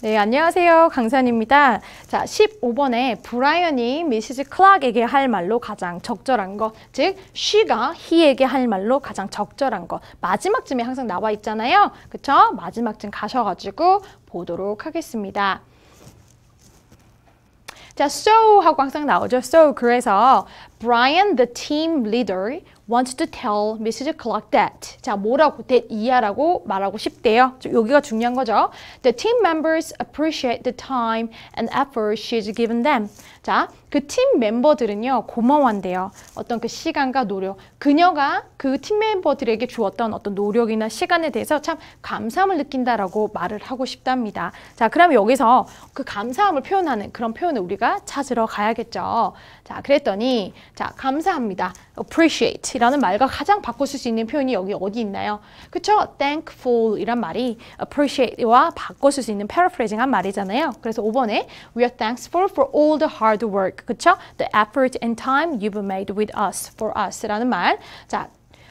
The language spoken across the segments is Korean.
네, 안녕하세요. 강산입니다. 자, 15번에 브라이언이 미시즈 클락에게 할 말로 가장 적절한 것, 즉 쉬가 히에게 할 말로 가장 적절한 것. 마지막쯤에 항상 나와 있잖아요. 그쵸? 마지막쯤 가셔가지고 보도록 하겠습니다. 자, so 하고 항상 나오죠. so 그래서 Brian, the team leader, wants to tell Mrs. Clark that. 자, 뭐라고? that 이하라고 말하고 싶대요. 여기가 중요한 거죠. The team members appreciate the time and effort she's given them. 자, 그 팀 멤버들은요, 고마워한대요. 어떤 그 시간과 노력. 그녀가 그 팀 멤버들에게 주었던 어떤 노력이나 시간에 대해서 참 감사함을 느낀다라고 말을 하고 싶답니다. 자, 그럼 여기서 그 감사함을 표현하는 그런 표현을 우리가 찾으러 가야겠죠. 자, 그랬더니, 자, 감사합니다. appreciate. 이라는 말과 가장 바꿔쓸 수 있는 표현이 여기 어디 있나요? 그렇죠 thankful 이란 말이 appreciate와 바꿔쓸 수 있는 paraphrasing 한 말이잖아요. 그래서 5번에 we are thankful for all the hard work. 그렇죠 the effort and time you've made with us for us 라는 말. 자,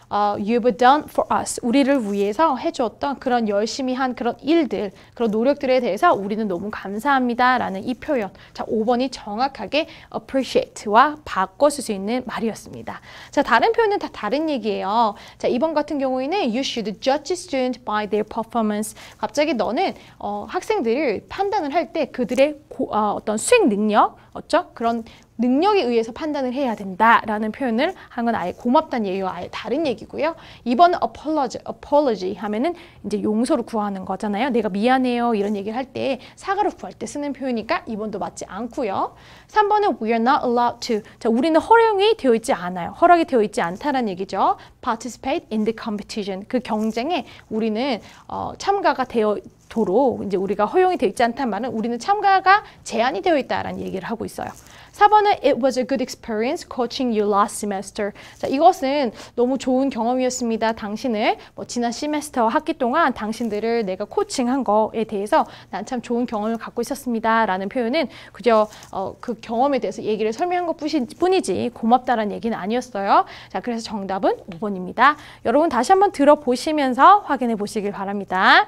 어, you've done for us 우리를 위해서 해주었던 그런 열심히 한 그런 일들 그런 노력들에 대해서 우리는 너무 감사합니다 라는 이 표현 자 5번이 정확하게 appreciate와 바꿔 쓸 수 있는 말이었습니다 자 다른 표현은 다 다른 얘기예요 자이번 같은 경우에는 you should judge student by their performance 갑자기 너는 어, 학생들을 판단을 할 때 그들의 고, 어, 어떤 수행 능력 어쩌 그런 능력에 의해서 판단을 해야 된다라는 표현을 한 건 아예 고맙다는 얘기와 아예 다른 얘기고요. 이번 apology, apology 하면은 이제 용서를 구하는 거잖아요. 내가 미안해요 이런 얘기를 할 때 사과를 구할 때 쓰는 표현이니까 이번도 맞지 않고요. 3번은 we are not allowed to. 자, 우리는 허용이 되어 있지 않아요. 허락이 되어 있지 않다라는 얘기죠. participate in the competition. 그 경쟁에 우리는 어, 참가가 되어 도로 이제 우리가 허용이 되어 있지 않다면은 우리는 참가가 제한이 되어 있다라는 얘기를 하고 있어요. 4번은 It was a good experience coaching you last semester. 자, 이것은 너무 좋은 경험이었습니다. 당신을 뭐 지난 시메스터 학기 동안 당신들을 내가 코칭한 거에 대해서 난 참 좋은 경험을 갖고 있었습니다. 라는 표현은 그저 어, 그 경험에 대해서 얘기를 설명한 것 뿐이지 고맙다는 얘기는 아니었어요. 자, 그래서 정답은 5번입니다. 여러분 다시 한번 들어보시면서 확인해 보시길 바랍니다.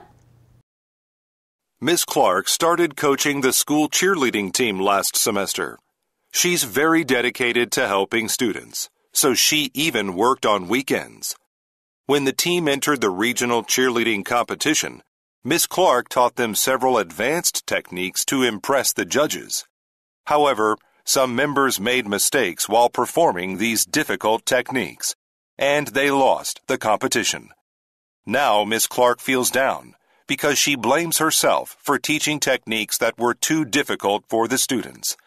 Miss Clark started coaching the school cheerleading team last semester. She's very dedicated to helping students, so she even worked on weekends. When the team entered the regional cheerleading competition, Miss Clark taught them several advanced techniques to impress the judges. However, some members made mistakes while performing these difficult techniques, and they lost the competition. Now Miss Clark feels down because she blames herself for teaching techniques that were too difficult for the students.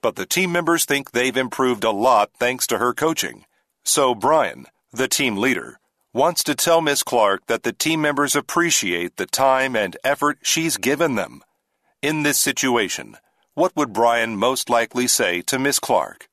But the team members think they've improved a lot thanks to her coaching. So Brian, the team leader, wants to tell Miss Clark that the team members appreciate the time and effort she's given them. In this situation, what would Brian most likely say to Miss Clark?